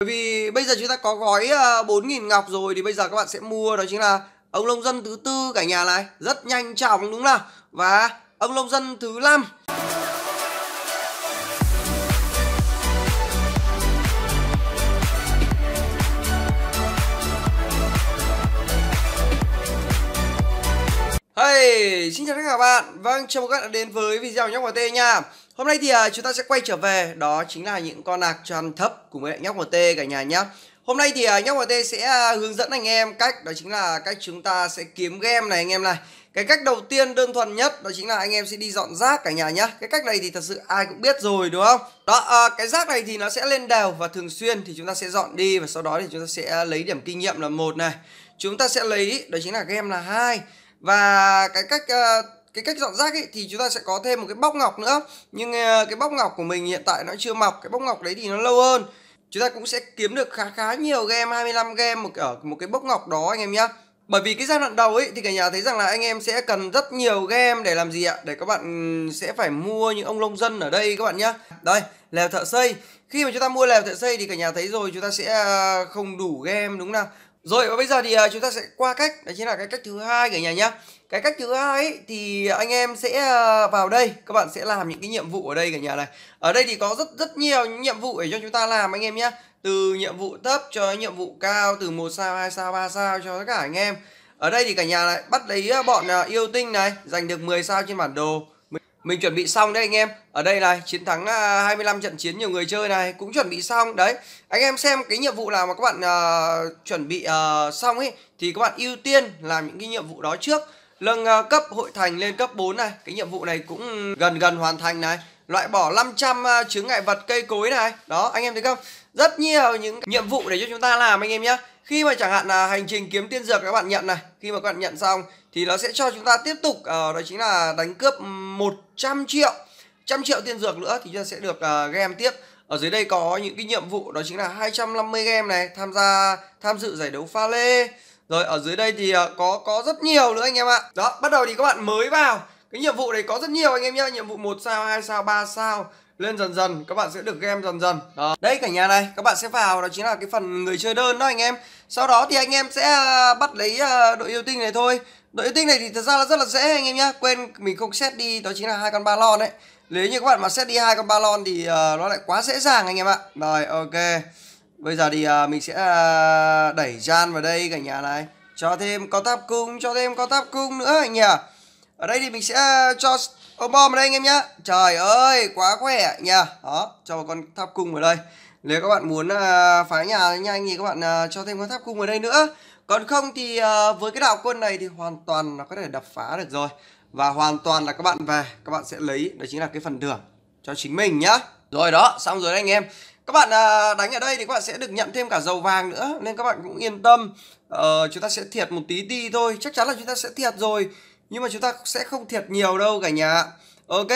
Bởi vì bây giờ chúng ta có gói 4.000 ờ, ngọc rồi thì bây giờ các bạn sẽ mua đó chính là ông nông dân thứ tư cả nhà này rất nhanh chóng đúng là và ông nông dân thứ năm Hey, xin chào tất cả các bạn. Vâng, chào mừng các bạn đã đến với video nhóc của Tê nha. Hôm nay thì uh, chúng ta sẽ quay trở về đó chính là những con nạc cho ăn thấp cùng với nhóc một MT cả nhà nhé. Hôm nay thì uh, nhóc MT sẽ uh, hướng dẫn anh em cách đó chính là cách chúng ta sẽ kiếm game này anh em này. Cái cách đầu tiên đơn thuần nhất đó chính là anh em sẽ đi dọn rác cả nhà nhé. Cái cách này thì thật sự ai cũng biết rồi đúng không? Đó à, cái rác này thì nó sẽ lên đều và thường xuyên thì chúng ta sẽ dọn đi và sau đó thì chúng ta sẽ lấy điểm kinh nghiệm là một này. Chúng ta sẽ lấy đó chính là game là hai và cái cách uh, cái cách dọn rác ấy thì chúng ta sẽ có thêm một cái bóc ngọc nữa nhưng ờ, cái bóc ngọc của mình hiện tại nó chưa mọc cái bóc ngọc đấy thì nó lâu hơn chúng ta cũng sẽ kiếm được khá khá nhiều game 25 game một ở một cái bốc ngọc đó anh em nhá bởi vì cái giai đoạn đầu ấy thì cả nhà thấy rằng là anh em sẽ cần rất nhiều game để làm gì ạ để các bạn ừ, sẽ phải mua những ông nông dân ở đây các bạn nhá đây lèo thợ xây khi mà chúng ta mua lèo thợ xây thì cả nhà thấy rồi chúng ta sẽ ờ, không đủ game đúng không nào rồi và bây giờ thì à, chúng ta sẽ qua cách, đấy chính là cái cách thứ hai cả nhà nhá. Cái cách thứ hai ấy, thì anh em sẽ à, vào đây, các bạn sẽ làm những cái nhiệm vụ ở đây cả nhà này. Ở đây thì có rất rất nhiều những nhiệm vụ để cho chúng ta làm anh em nhé. Từ nhiệm vụ thấp cho nhiệm vụ cao, từ một sao, hai sao, ba sao cho tất cả anh em. Ở đây thì cả nhà lại bắt lấy à, bọn yêu tinh này, giành được 10 sao trên bản đồ mình chuẩn bị xong đấy anh em ở đây này chiến thắng 25 à, trận chiến nhiều người chơi này cũng chuẩn bị xong đấy anh em xem cái nhiệm vụ nào mà các bạn uh, chuẩn bị uh, xong ấy thì các bạn ưu tiên làm những cái nhiệm vụ đó trước nâng uh, cấp hội thành lên cấp 4 này cái nhiệm vụ này cũng gần gần hoàn thành này loại bỏ 500 uh, chướng ngại vật cây cối này đó anh em thấy không rất nhiều những nhiệm vụ để cho chúng ta làm anh em nhé khi mà chẳng hạn là hành trình kiếm tiên dược các bạn nhận này khi mà các bạn nhận xong thì nó sẽ cho chúng ta tiếp tục uh, đó chính là đánh cướp 100 triệu trăm triệu tiền dược nữa thì chúng ta sẽ được uh, game tiếp ở dưới đây có những cái nhiệm vụ đó chính là 250 game này tham gia tham dự giải đấu pha lê rồi ở dưới đây thì uh, có có rất nhiều nữa anh em ạ đó bắt đầu thì các bạn mới vào cái nhiệm vụ này có rất nhiều anh em nhé nhiệm vụ một sao hai sao ba sao lên dần dần các bạn sẽ được game dần dần đó. đây cả nhà này các bạn sẽ vào đó chính là cái phần người chơi đơn đó anh em sau đó thì anh em sẽ bắt lấy đội yêu tinh này thôi Đội tinh này thì thật ra là rất là dễ anh em nhá. Quên mình không xét đi đó chính là hai con ba lon đấy. Nếu như các bạn mà xét đi hai con ba lon thì uh, nó lại quá dễ dàng anh em ạ. Rồi ok. Bây giờ thì uh, mình sẽ uh, đẩy gian vào đây cả nhà này. Cho thêm có tháp cung, cho thêm có tháp cung nữa anh nhỉ. Ở đây thì mình sẽ cho ôm bom vào đây anh em nhá. Trời ơi, quá khỏe nhỉ. Đó, cho một con tháp cung vào đây. Nếu các bạn muốn uh, phá nhà nhanh thì các bạn uh, cho thêm con tháp cung vào đây nữa. Còn không thì ờ, với cái đạo quân này thì hoàn toàn nó có thể đập phá được rồi. Và hoàn toàn là các bạn về, các bạn sẽ lấy, đó chính là cái phần thưởng cho chính mình nhá. Rồi đó, xong rồi anh em. Các bạn à, đánh ở đây thì các bạn sẽ được nhận thêm cả dầu vàng nữa. Nên các bạn cũng yên tâm. Uh, chúng ta sẽ thiệt một tí đi thôi. Chắc chắn là chúng ta sẽ thiệt rồi. Nhưng mà chúng ta sẽ không thiệt nhiều đâu cả nhà. Ok,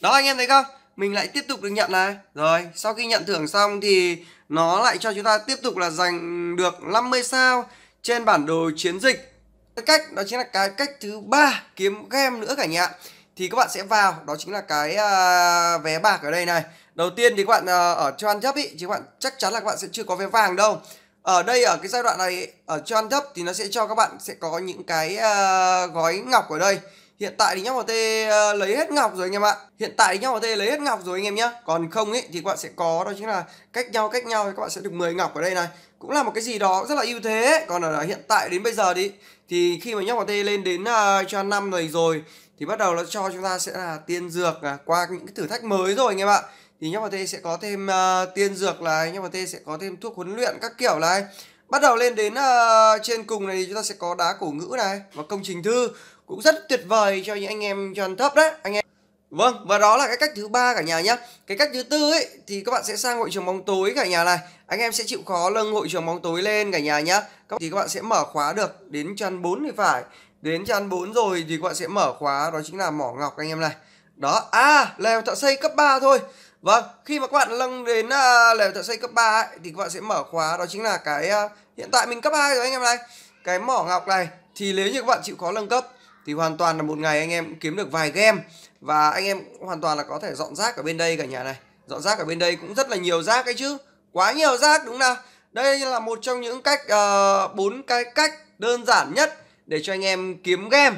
đó anh em thấy không? Mình lại tiếp tục được nhận này. Rồi, sau khi nhận thưởng xong thì nó lại cho chúng ta tiếp tục là giành được 50 sao trên bản đồ chiến dịch cái cách đó chính là cái cách thứ ba kiếm game nữa cả nhà thì các bạn sẽ vào đó chính là cái uh, vé bạc ở đây này đầu tiên thì các bạn uh, ở choan thấp ý thì các bạn chắc chắn là các bạn sẽ chưa có vé vàng đâu ở đây ở cái giai đoạn này ở choan thấp thì nó sẽ cho các bạn sẽ có những cái uh, gói ngọc ở đây Hiện tại thì nhóc bảo tê ờ, lấy hết ngọc rồi anh em ạ. Hiện tại thì nhóc tê lấy hết ngọc rồi anh em nhá. Còn không ấy thì các bạn sẽ có đó chính là cách nhau cách nhau thì các bạn sẽ được 10 ngọc ở đây này. Cũng là một cái gì đó rất là ưu thế. Còn ở hiện tại đến bây giờ đi thì khi mà nhóc bảo tê lên đến uh, cho 5 này rồi thì bắt đầu nó cho chúng ta sẽ là tiên dược à, qua những cái thử thách mới rồi anh em ạ thì nhóc bảo tê sẽ có thêm uh, tiên dược là nhóc bảo tê sẽ có thêm thuốc huấn luyện các kiểu này bắt đầu lên đến uh, trên cùng này thì chúng ta sẽ có đá cổ ngữ này và công trình thư cũng rất tuyệt vời cho những anh em cho ăn thấp đấy anh em Vâng, và đó là cái cách thứ ba cả nhà nhé. Cái cách thứ tư ấy thì các bạn sẽ sang hội trường bóng tối cả nhà này. Anh em sẽ chịu khó nâng hội trường bóng tối lên cả nhà nhé Các thì các bạn sẽ mở khóa được đến chân 4 thì phải. Đến chân 4 rồi thì các bạn sẽ mở khóa đó chính là mỏ ngọc anh em này. Đó, à, lèo thợ xây cấp 3 thôi. Vâng, khi mà các bạn nâng đến uh, lèo thợ xây cấp 3 ấy, thì các bạn sẽ mở khóa đó chính là cái uh, hiện tại mình cấp 2 rồi anh em này. Cái mỏ ngọc này thì nếu như các bạn chịu khó nâng cấp thì hoàn toàn là một ngày anh em kiếm được vài game và anh em hoàn toàn là có thể dọn rác ở bên đây cả nhà này dọn rác ở bên đây cũng rất là nhiều rác ấy chứ quá nhiều rác đúng không nào đây là một trong những cách ờ, bốn uh, cái cách đơn giản nhất để cho anh em kiếm game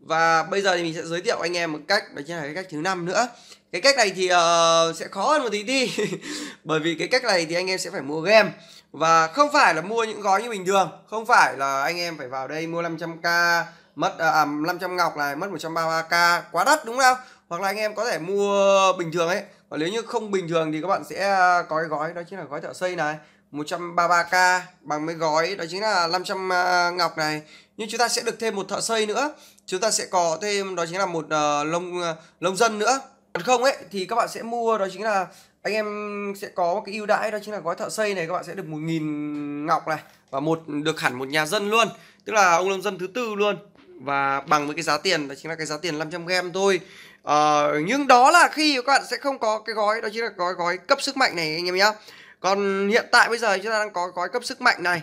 và bây giờ thì mình sẽ giới thiệu anh em một cách đó chính là cái cách thứ năm nữa cái cách này thì uh, sẽ khó hơn một tí đi bởi vì cái cách này thì anh em sẽ phải mua game và không phải là mua những gói như bình thường không phải là anh em phải vào đây mua 500k mất à, 500 à, ngọc này mất 133k quá đắt đúng không hoặc là anh em có thể mua bình thường ấy và nếu như không bình thường thì các bạn sẽ à, có cái gói đó chính là gói thợ xây này 133k bằng mấy gói đó chính là 500 à, ngọc này nhưng chúng ta sẽ được thêm một thợ xây nữa chúng ta sẽ có thêm đó chính là một uh, lông ờ, lông dân nữa còn không ấy thì các bạn sẽ mua đó chính là anh em sẽ có một cái ưu đãi đó chính là gói thợ xây này các bạn sẽ được 1.000 ngọc này và một được hẳn một nhà dân luôn tức là ông nông dân thứ tư luôn và bằng với cái giá tiền đó chính là cái giá tiền 500 gem thôi à, nhưng đó là khi các bạn sẽ không có cái gói đó chính là gói gói cấp sức mạnh này anh em nhá còn hiện tại bây giờ chúng ta đang có gói cấp sức mạnh này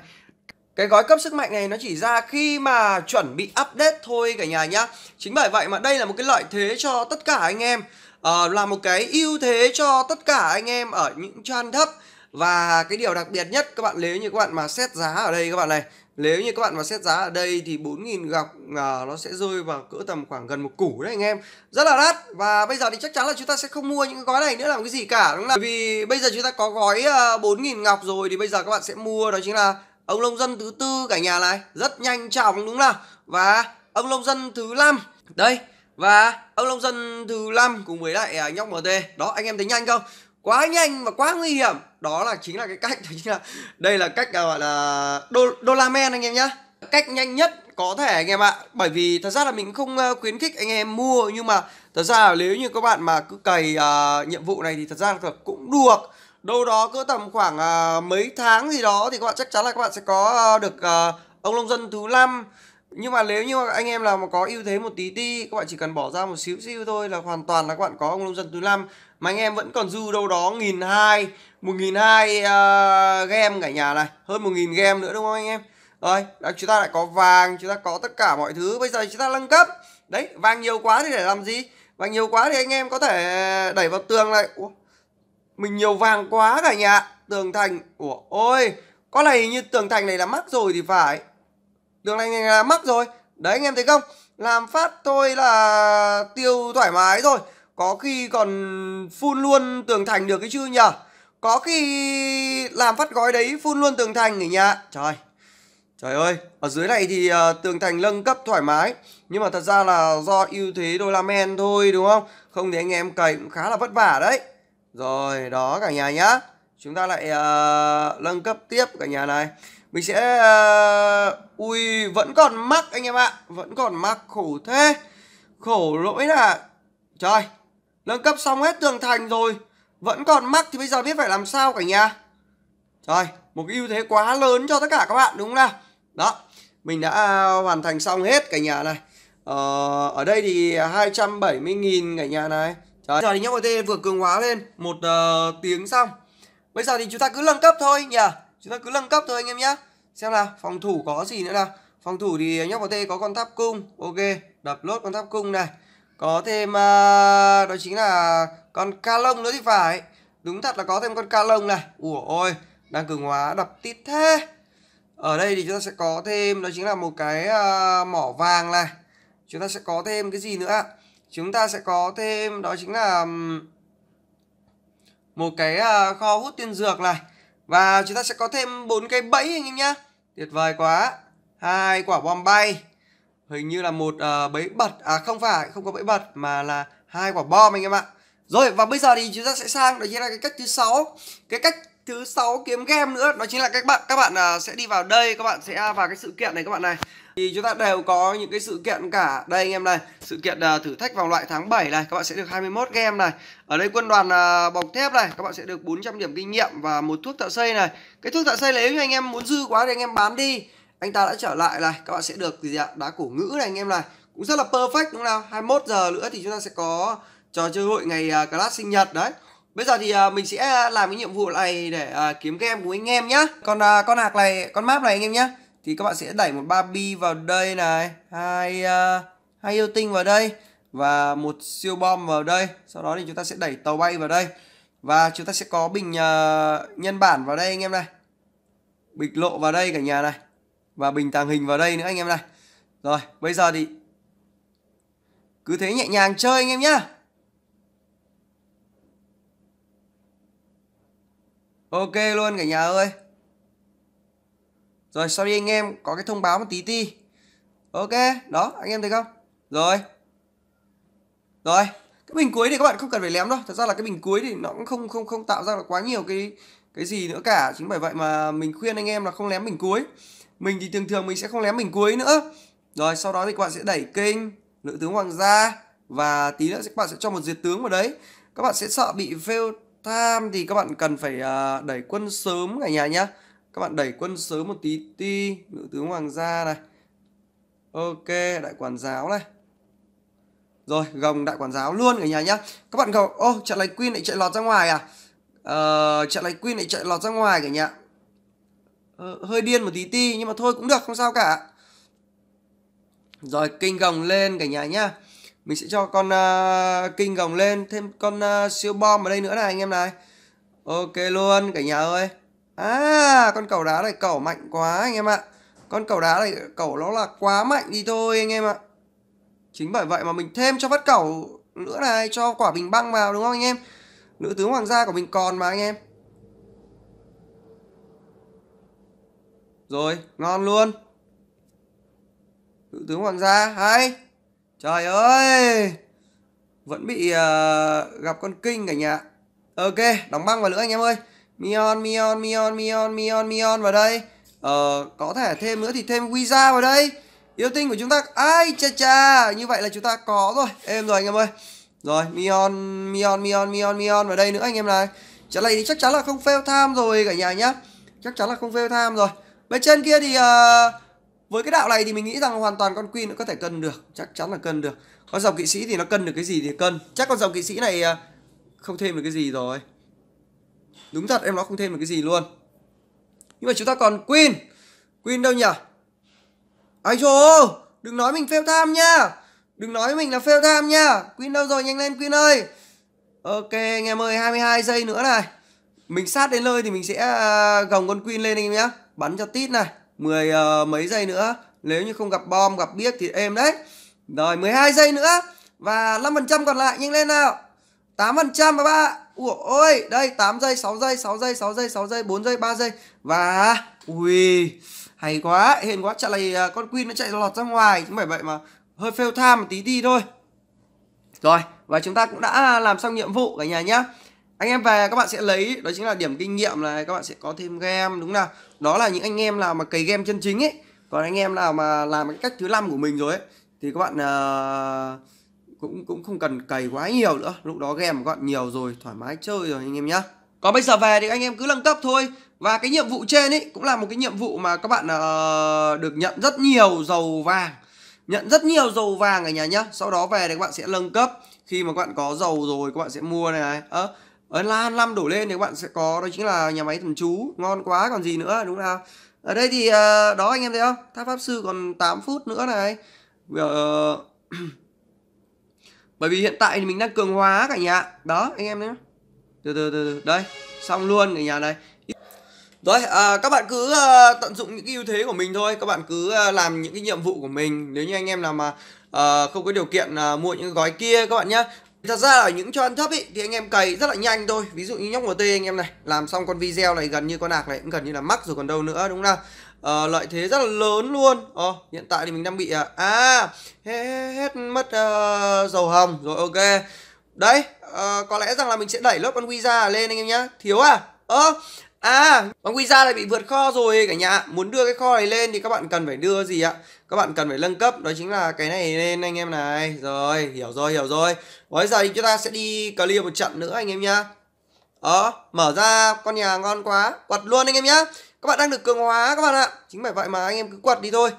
cái gói cấp sức mạnh này nó chỉ ra khi mà chuẩn bị update thôi cả nhà nhá chính bởi vậy mà đây là một cái lợi thế cho tất cả anh em à, là một cái ưu thế cho tất cả anh em ở những trang thấp và cái điều đặc biệt nhất các bạn nếu như các bạn mà xét giá ở đây các bạn này nếu như các bạn vào xét giá ở đây thì 4.000 gọc à, nó sẽ rơi vào cỡ tầm khoảng gần một củ đấy anh em rất là đắt và bây giờ thì chắc chắn là chúng ta sẽ không mua những cái gói này nữa làm cái gì cả đúng là vì bây giờ chúng ta có gói à, 4.000 ngọc rồi thì bây giờ các bạn sẽ mua đó chính là ông nông dân thứ tư cả nhà này rất nhanh chóng đúng là và ông nông dân thứ năm đây và ông nông dân thứ năm cùng với lại à, nhóc mt đó anh em thấy nhanh không quá nhanh và quá nguy hiểm đó là chính là cái cách đó chính là đây là cách à, gọi là đô, đô la men anh em nhá cách nhanh nhất có thể anh em ạ bởi vì thật ra là mình không khuyến khích anh em mua nhưng mà thật ra là nếu như các bạn mà cứ cày uh, nhiệm vụ này thì thật ra là cũng được đâu đó cứ tầm khoảng uh, mấy tháng gì đó thì các bạn chắc chắn là các bạn sẽ có uh, được uh, ông nông dân thứ năm nhưng mà nếu như mà anh em nào mà có ưu thế một tí ti, các bạn chỉ cần bỏ ra một xíu xíu thôi là hoàn toàn là các bạn có ông nông dân thứ năm mà anh em vẫn còn dư đâu đó nghìn hai một nghìn hai à, game cả nhà này hơn một nghìn game nữa đúng không anh em rồi đó, chúng ta lại có vàng chúng ta có tất cả mọi thứ bây giờ chúng ta nâng cấp đấy vàng nhiều quá thì để làm gì vàng nhiều quá thì anh em có thể đẩy vào tường này Ủa, mình nhiều vàng quá cả nhà tường thành Ủa, ôi có này như tường thành này là mắc rồi thì phải tường thành này là mắc rồi đấy anh em thấy không làm phát thôi là tiêu thoải mái rồi có khi còn phun luôn tường thành được cái chứ nhỉ Có khi làm phát gói đấy phun luôn tường thành nhỉ nhá Trời Trời ơi, ở dưới này thì uh, tường thành nâng cấp thoải mái Nhưng mà thật ra là do ưu thế đô la men thôi đúng không? Không thì anh em cày cũng khá là vất vả đấy Rồi, đó cả nhà nhá Chúng ta lại uh, nâng cấp tiếp cả nhà này Mình sẽ... Uh, ui, vẫn còn mắc anh em ạ Vẫn còn mắc khổ thế Khổ lỗi là... Trời, Nâng cấp xong hết tường thành rồi Vẫn còn mắc thì bây giờ biết phải làm sao cả nhà Trời, một cái ưu thế quá lớn cho tất cả các bạn đúng không nào Đó, mình đã hoàn thành xong hết cả nhà này ờ, Ở đây thì 270.000 cả nhà này Trời, giờ thì nhóc OT vừa cường hóa lên một uh, tiếng xong Bây giờ thì chúng ta cứ nâng cấp thôi nhỉ Chúng ta cứ nâng cấp thôi anh em nhé Xem nào, phòng thủ có gì nữa nào Phòng thủ thì nhóc tê có con tháp cung Ok, đập lốt con tháp cung này có thêm à, đó chính là con ca lông nữa thì phải đúng thật là có thêm con ca lông này ủa ôi đang cường hóa đập tít thế ở đây thì chúng ta sẽ có thêm đó chính là một cái uh, mỏ vàng này chúng ta sẽ có thêm cái gì nữa chúng ta sẽ có thêm đó chính là một cái uh, kho hút tiên dược này và chúng ta sẽ có thêm bốn cái bẫy anh em nhá tuyệt vời quá hai quả bom bay hình như là một uh, bẫy bật à không phải không có bẫy bật mà là hai quả bom anh em ạ rồi và bây giờ thì chúng ta sẽ sang đó chính là cái cách thứ sáu cái cách thứ sáu kiếm game nữa đó chính là các bạn các bạn uh, sẽ đi vào đây các bạn sẽ vào cái sự kiện này các bạn này thì chúng ta đều có những cái sự kiện cả đây anh em này sự kiện uh, thử thách vòng loại tháng 7 này các bạn sẽ được 21 game này ở đây quân đoàn uh, bọc thép này các bạn sẽ được 400 điểm kinh nghiệm và một thuốc thợ xây này cái thuốc thợ xây nếu như anh em muốn dư quá thì anh em bán đi anh ta đã trở lại này các bạn sẽ được gì ạ đá cổ ngữ này anh em này cũng rất là perfect đúng không nào 21 giờ nữa thì chúng ta sẽ có trò chơi hội ngày uh, class sinh nhật đấy bây giờ thì uh, mình sẽ làm cái nhiệm vụ này để uh, kiếm game của anh em nhá còn uh, con hạc này con map này anh em nhá thì các bạn sẽ đẩy một Barbie vào đây này hai uh, hai yêu tinh vào đây và một siêu bom vào đây sau đó thì chúng ta sẽ đẩy tàu bay vào đây và chúng ta sẽ có bình uh, nhân bản vào đây anh em này bịch lộ vào đây cả nhà này và bình tàng hình vào đây nữa anh em này rồi bây giờ thì cứ thế nhẹ nhàng chơi anh em nhá ok luôn cả nhà ơi rồi sau đi anh em có cái thông báo một tí ti ok đó anh em thấy không rồi rồi cái bình cuối thì các bạn không cần phải lém đâu thật ra là cái bình cuối thì nó cũng không không không tạo ra được quá nhiều cái cái gì nữa cả chính bởi vậy mà mình khuyên anh em là không lém bình cuối mình thì thường thường mình sẽ không lém mình cuối nữa rồi sau đó thì các bạn sẽ đẩy kinh nữ tướng hoàng gia và tí nữa các bạn sẽ cho một diệt tướng vào đấy các bạn sẽ sợ bị fail time thì các bạn cần phải à, đẩy quân sớm cả nhà nhá các bạn đẩy quân sớm một tí ti nữ tướng hoàng gia này ok đại quản giáo này rồi gồng đại quản giáo luôn cả nhà nhá các bạn gồng ô oh, trận lạch queen lại chạy lọt ra ngoài à ờ, uh, trận lạch queen lại chạy lọt ra ngoài cả nhà Ờ, hơi điên một tí ti nhưng mà thôi cũng được không sao cả rồi kinh gồng lên cả nhà nhá mình sẽ cho con uh, kinh gồng lên thêm con uh, siêu bom ở đây nữa này anh em này ok luôn cả nhà ơi à con cầu đá này cầu mạnh quá anh em ạ con cầu đá này cầu nó là quá mạnh đi thôi anh em ạ chính bởi vậy mà mình thêm cho phát cầu nữa này cho quả bình băng vào đúng không anh em nữ tướng hoàng gia của mình còn mà anh em Rồi ngon luôn Cự tướng hoàng gia hay Trời ơi Vẫn bị uh, gặp con kinh cả nhà Ok đóng băng vào nữa anh em ơi Mion Mion Mion Mion Mion Mion vào đây Ờ có thể thêm nữa thì thêm Wiza vào đây Yêu tinh của chúng ta Ai cha cha Như vậy là chúng ta có rồi Êm rồi anh em ơi Rồi Mion Mion Mion Mion Mion vào đây nữa anh em này Trận này thì chắc chắn là không fail time rồi cả nhà nhá Chắc chắn là không fail time rồi bên trên kia thì uh, với cái đạo này thì mình nghĩ rằng hoàn toàn con queen nó có thể cân được chắc chắn là cân được con dòng kỵ sĩ thì nó cân được cái gì thì cân chắc con dòng kỵ sĩ này uh, không thêm được cái gì rồi đúng thật em nó không thêm được cái gì luôn nhưng mà chúng ta còn queen queen đâu nhỉ ai chô đừng nói mình fail tham nha đừng nói mình là fail tham nha queen đâu rồi nhanh lên queen ơi ok anh em ơi 22 giây nữa này mình sát đến nơi thì mình sẽ ờ, gồng con queen lên anh em nhé bắn cho tít này mười uh, mấy giây nữa nếu như không gặp bom gặp biếc thì êm đấy rồi 12 giây nữa và 5% còn lại nhanh lên nào 8% và ba Ủa ôi, đây 8 giây, 6 giây, 6 giây, 6 giây, 6 giây, 4 giây, 3 giây Và ui hay quá, hiền quá chạy này ờ, con Queen nó chạy lọt ra ngoài Chứ phải vậy mà hơi fail time một tí đi thôi Rồi, và chúng ta cũng đã làm xong nhiệm vụ cả nhà nhá anh em về các bạn sẽ lấy đó chính là điểm kinh nghiệm là các bạn sẽ có thêm game đúng nào đó là những anh em nào mà cày game chân chính ấy còn anh em nào mà làm cái cách thứ năm của mình rồi ấy thì các bạn uh, cũng cũng không cần cày quá nhiều nữa lúc đó game của bạn nhiều rồi thoải mái chơi rồi anh em nhá còn bây giờ về thì anh em cứ nâng cấp thôi và cái nhiệm vụ trên ấy cũng là một cái nhiệm vụ mà các bạn uh, được nhận rất nhiều dầu vàng nhận rất nhiều dầu vàng ở nhà nhá sau đó về thì các bạn sẽ nâng cấp khi mà các bạn có dầu rồi các bạn sẽ mua này này ờ, à, ở ờ, la 5 đổ lên thì các bạn sẽ có đó chính là nhà máy thần chú ngon quá còn gì nữa đúng nào ở đây thì uh, đó anh em thấy không tháp pháp sư còn 8 phút nữa này uh, bởi vì hiện tại thì mình đang cường hóa cả nhà đó anh em nhé từ từ từ đây xong luôn cả nhà này rồi à, các bạn cứ à, tận dụng những cái ưu thế của mình thôi các bạn cứ à, làm những cái nhiệm vụ của mình nếu như anh em nào mà à, không có điều kiện à, mua những gói kia các bạn nhé Thật ra ở những cho ăn thấp ý, thì anh em cày rất là nhanh thôi Ví dụ như nhóc MT anh em này Làm xong con video này gần như con ạc này cũng gần như là mắc rồi còn đâu nữa đúng không nào à, Lợi thế rất là lớn luôn Ồ, ờ, Hiện tại thì mình đang bị à, à hết, hết mất uh, dầu hồng rồi ok Đấy à, có lẽ rằng là mình sẽ đẩy lớp con Ouija lên anh em nhá Thiếu à Ơ À, con Ouija này bị vượt kho rồi cả nhà Muốn đưa cái kho này lên thì các bạn cần phải đưa gì ạ? Các bạn cần phải nâng cấp Đó chính là cái này lên anh em này Rồi, hiểu rồi, hiểu rồi bây giờ thì chúng ta sẽ đi clear một trận nữa anh em nhá. Đó, ờ, mở ra con nhà ngon quá, quật luôn anh em nhá. Các bạn đang được cường hóa các bạn ạ. Chính bởi vậy mà anh em cứ quật đi thôi.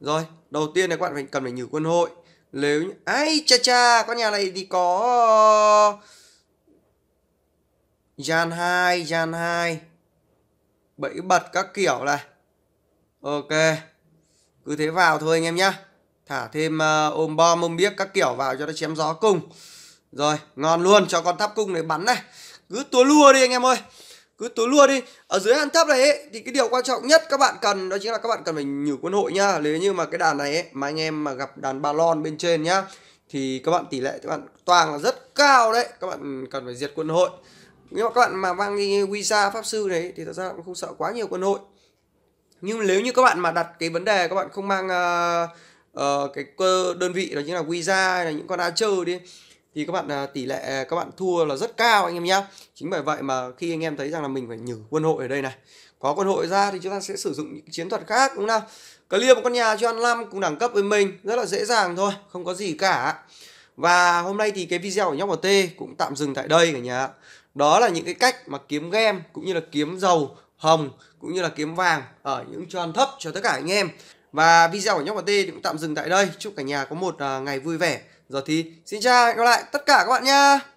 Rồi, đầu tiên là các bạn phải cần phải nhử quân hội. Nếu như... Ai cha cha, con nhà này thì có... Ờ, gian 2, gian 2. Bẫy bật các kiểu này. Ok. Cứ thế vào thôi anh em nhá. Thả thêm uh, ôm bom, ôm biếc các kiểu vào cho nó chém gió cùng. Rồi ngon luôn cho con tháp cung này bắn này Cứ tua lua đi anh em ơi cứ túi lua đi ở dưới hàn thấp này ấy, thì cái điều quan trọng nhất các bạn cần đó chính là các bạn cần phải nhử quân hội nhá nếu như mà cái đàn này ấy, mà anh em mà gặp đàn ba lon bên trên nhá thì các bạn tỷ lệ các bạn toàn là rất cao đấy các bạn cần phải diệt quân hội nếu mà các bạn mà mang đi visa pháp sư này thì thật ra cũng không sợ quá nhiều quân hội nhưng nếu như các bạn mà đặt cái vấn đề các bạn không mang uh, uh, cái đơn vị đó chính là visa hay là những con archer đi thì các bạn à, tỷ lệ à, các bạn thua là rất cao anh em nhé chính bởi vậy mà khi anh em thấy rằng là mình phải nhử quân hội ở đây này có quân hội ra thì chúng ta sẽ sử dụng những chiến thuật khác đúng không nào clear một con nhà cho ăn năm cùng đẳng cấp với mình rất là dễ dàng thôi không có gì cả và hôm nay thì cái video của nhóc bảo t cũng tạm dừng tại đây cả nhà đó là những cái cách mà kiếm game cũng như là kiếm dầu hồng cũng như là kiếm vàng ở những tròn thấp cho tất cả anh em và video của nhóc bảo t cũng tạm dừng tại đây chúc cả nhà có một à, ngày vui vẻ Giờ thì xin chào hẹn gặp lại tất cả các bạn nha